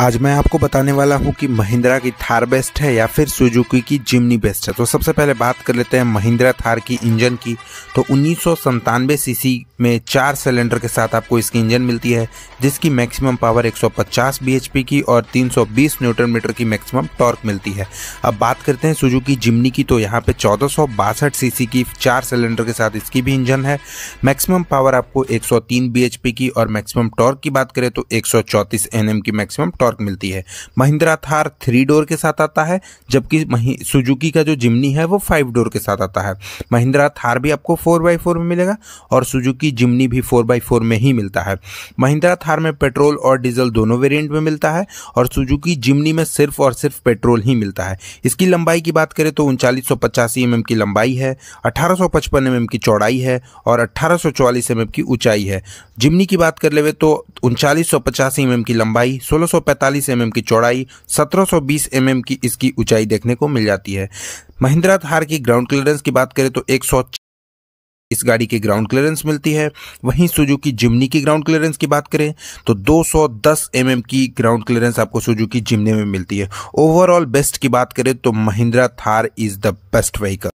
आज मैं आपको बताने वाला हूं कि महिंद्रा की थार बेस्ट है या फिर सुजुकी की जिमनी बेस्ट है तो सबसे पहले बात कर लेते हैं महिंद्रा थार की इंजन की तो उन्नीस सीसी में चार सिलेंडर के साथ आपको इसकी इंजन मिलती है जिसकी मैक्सिमम पावर 150 बीएचपी की और 320 न्यूटन मीटर की मैक्सिमम टॉर्क मिलती है अब बात करते हैं सुजुकी जिमनी की तो यहाँ पर चौदह सीसी की चार सिलेंडर के साथ इसकी भी इंजन है मैक्सिमम पावर आपको एक सौ की और मैक्सिमम टॉर्क की बात करें तो 134 एनएम की मैक्सिमम टॉर्क मिलती है महिंद्रा थार थ्री डोर के साथ आता है जबकि सुजुकी का जो जिमनी है वो फाइव डोर के साथ आता है महिंद्रा थार भी आपको फोर बाई फोर में मिलेगा और सुजुकी जिमनी भी फोर बाई फोर में ही मिलता है महिंद्रा थार में पेट्रोल और डीजल दोनों वेरियंट में मिलता है और सुजुकी जिमनी में सिर्फ और सिर्फ पेट्रोल ही मिलता है इसकी लंबाई की बात करें तो उनचालीस सौ पचासी एम की लंबाई है अठारह सौ पचपन एम की चौड़ाई है और अट्ठारह सौ चौवालीस एम की ऊंचाई है जिमनी की बात कर ले तो उनचालीस सौ पचासी एम की लंबाई सोलह सौ पैंतालीस एम की चौड़ाई 1720 सौ mm की इसकी ऊंचाई देखने को मिल जाती है महिंद्रा थार की ग्राउंड क्लियरेंस की बात करें तो एक इस गाड़ी की ग्राउंड क्लियरेंस मिलती है वहीं सुजुकी जिमनी की ग्राउंड क्लियरेंस की बात करें तो 210 सौ mm की ग्राउंड क्लियरेंस आपको सुजुकी जिमनी में मिलती है ओवरऑल बेस्ट की बात करें तो Mahindra Thar is the best vehicle